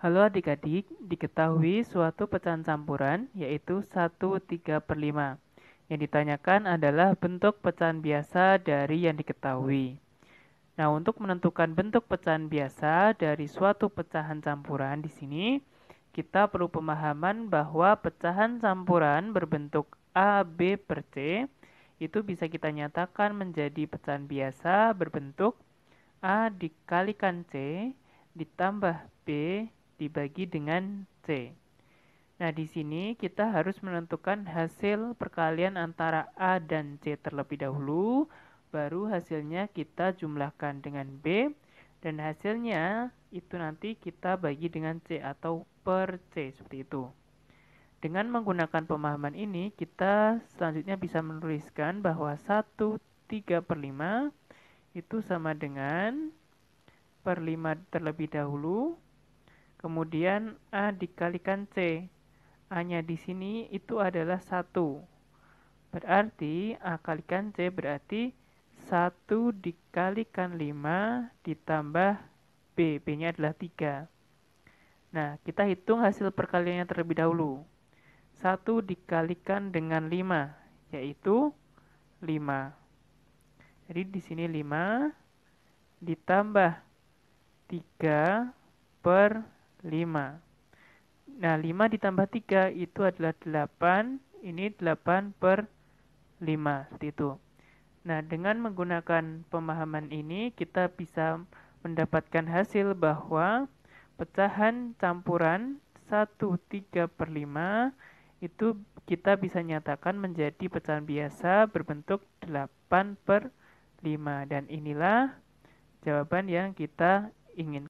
Halo adik-adik, diketahui suatu pecahan campuran yaitu 1, 3 per 5. Yang ditanyakan adalah bentuk pecahan biasa dari yang diketahui. Nah, untuk menentukan bentuk pecahan biasa dari suatu pecahan campuran di sini, kita perlu pemahaman bahwa pecahan campuran berbentuk A, B per C itu bisa kita nyatakan menjadi pecahan biasa berbentuk A dikalikan C ditambah B dibagi dengan C. Nah, di sini kita harus menentukan hasil perkalian antara A dan C terlebih dahulu, baru hasilnya kita jumlahkan dengan B, dan hasilnya itu nanti kita bagi dengan C atau per C, seperti itu. Dengan menggunakan pemahaman ini, kita selanjutnya bisa menuliskan bahwa 1 3 per 5 itu sama dengan per 5 terlebih dahulu Kemudian A dikalikan C. A-nya di sini itu adalah 1. Berarti A kalikan C berarti 1 dikalikan 5 ditambah B. B-nya adalah 3. Nah, kita hitung hasil perkaliannya terlebih dahulu. 1 dikalikan dengan 5, yaitu 5. Jadi di sini 5 ditambah 3 per 5. Nah, 5 ditambah 3 itu adalah 8. Ini 8 per 5, seperti itu. Nah, dengan menggunakan pemahaman ini, kita bisa mendapatkan hasil bahwa pecahan campuran 1, 3 per 5 itu kita bisa nyatakan menjadi pecahan biasa berbentuk 8 per 5. Dan inilah jawaban yang kita inginkan.